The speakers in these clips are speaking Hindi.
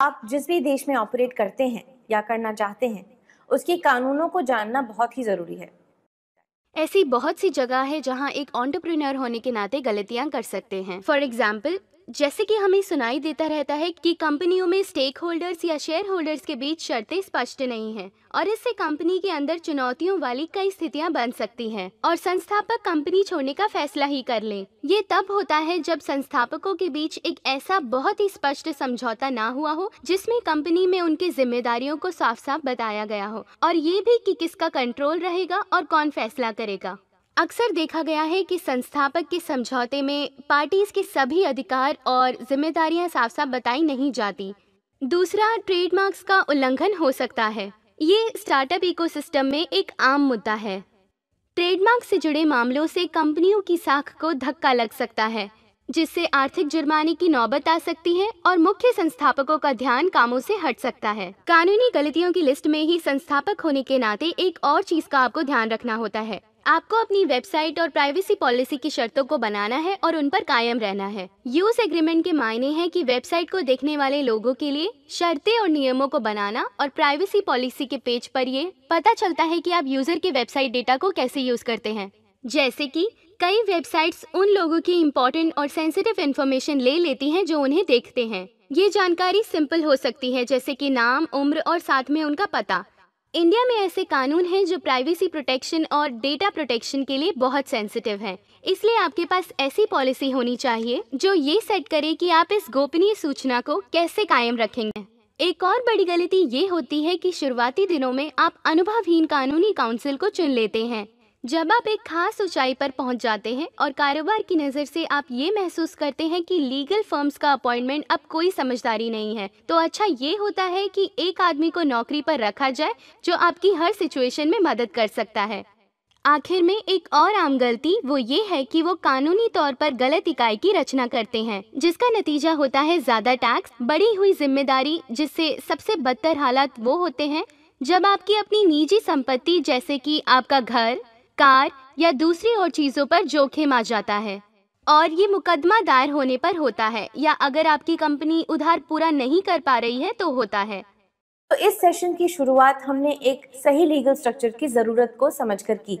आप जिस भी देश में ऑपरेट करते हैं या करना चाहते हैं उसके कानूनों को जानना बहुत ही ज़रूरी है ऐसी बहुत सी जगह है जहां एक ऑन्टरप्रिनर होने के नाते गलतियां कर सकते हैं फॉर एग्जाम्पल जैसे कि हमें सुनाई देता रहता है कि कंपनियों में स्टेक होल्डर्स या शेयर होल्डर्स के बीच शर्तें स्पष्ट नहीं हैं और इससे कंपनी के अंदर चुनौतियों वाली कई स्थितियां बन सकती हैं और संस्थापक कंपनी छोड़ने का फैसला ही कर लें ये तब होता है जब संस्थापकों के बीच एक ऐसा बहुत ही स्पष्ट समझौता ना हुआ हो जिसमे कंपनी में उनकी जिम्मेदारियों को साफ साफ बताया गया हो और ये भी कि किसका कंट्रोल रहेगा और कौन फैसला करेगा अक्सर देखा गया है कि संस्थापक के समझौते में पार्टीज के सभी अधिकार और जिम्मेदारियां साफ साफ बताई नहीं जाती दूसरा ट्रेडमार्क्स का उल्लंघन हो सकता है ये स्टार्टअप इकोसिस्टम में एक आम मुद्दा है ट्रेडमार्क से जुड़े मामलों से कंपनियों की साख को धक्का लग सकता है जिससे आर्थिक जुर्माने की नौबत आ सकती है और मुख्य संस्थापकों का ध्यान कामों से हट सकता है कानूनी गलतियों की लिस्ट में ही संस्थापक होने के नाते एक और चीज का आपको ध्यान रखना होता है आपको अपनी वेबसाइट और प्राइवेसी पॉलिसी की शर्तों को बनाना है और उन पर कायम रहना है यूज एग्रीमेंट के मायने हैं कि वेबसाइट को देखने वाले लोगों के लिए शर्तें और नियमों को बनाना और प्राइवेसी पॉलिसी के पेज पर ये पता चलता है कि आप यूजर के वेबसाइट डेटा को कैसे यूज करते हैं जैसे कि कई वेबसाइट्स उन लोगों की इम्पोर्टेंट और सेंसिटिव इन्फॉर्मेशन ले लेती हैं जो उन्हें देखते हैं ये जानकारी सिंपल हो सकती है जैसे कि नाम उम्र और साथ में उनका पता इंडिया में ऐसे कानून हैं जो प्राइवेसी प्रोटेक्शन और डेटा प्रोटेक्शन के लिए बहुत सेंसिटिव हैं इसलिए आपके पास ऐसी पॉलिसी होनी चाहिए जो ये सेट करे कि आप इस गोपनीय सूचना को कैसे कायम रखेंगे एक और बड़ी गलती ये होती है कि शुरुआती दिनों में आप अनुभवहीन कानूनी काउंसिल को चुन लेते हैं जब आप एक खास ऊंचाई पर पहुंच जाते हैं और कारोबार की नज़र से आप ये महसूस करते हैं कि लीगल फर्म्स का अपॉइंटमेंट अब कोई समझदारी नहीं है तो अच्छा ये होता है कि एक आदमी को नौकरी पर रखा जाए जो आपकी हर सिचुएशन में मदद कर सकता है आखिर में एक और आम गलती वो ये है कि वो कानूनी तौर पर गलत इकाई की रचना करते हैं जिसका नतीजा होता है ज्यादा टैक्स बड़ी हुई जिम्मेदारी जिससे सबसे बदतर हालात वो होते हैं जब आपकी अपनी निजी संपत्ति जैसे कि आपका घर कार या दूसरी और चीज़ों पर जोखिम आ जाता है और ये मुकदमा दायर होने पर होता है या अगर आपकी कंपनी उधार पूरा नहीं कर पा रही है तो होता है तो इस सेशन की शुरुआत हमने एक सही लीगल स्ट्रक्चर की ज़रूरत को समझकर की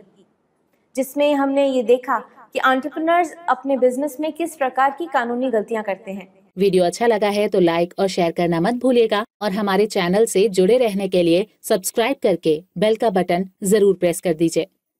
जिसमें हमने ये देखा कि एंटरप्रेन्योर्स अपने बिजनेस में किस प्रकार की कानूनी गलतियां करते हैं वीडियो अच्छा लगा है तो लाइक और शेयर करना मत भूलिएगा और हमारे चैनल से जुड़े रहने के लिए सब्सक्राइब करके बेल का बटन जरूर प्रेस कर दीजिए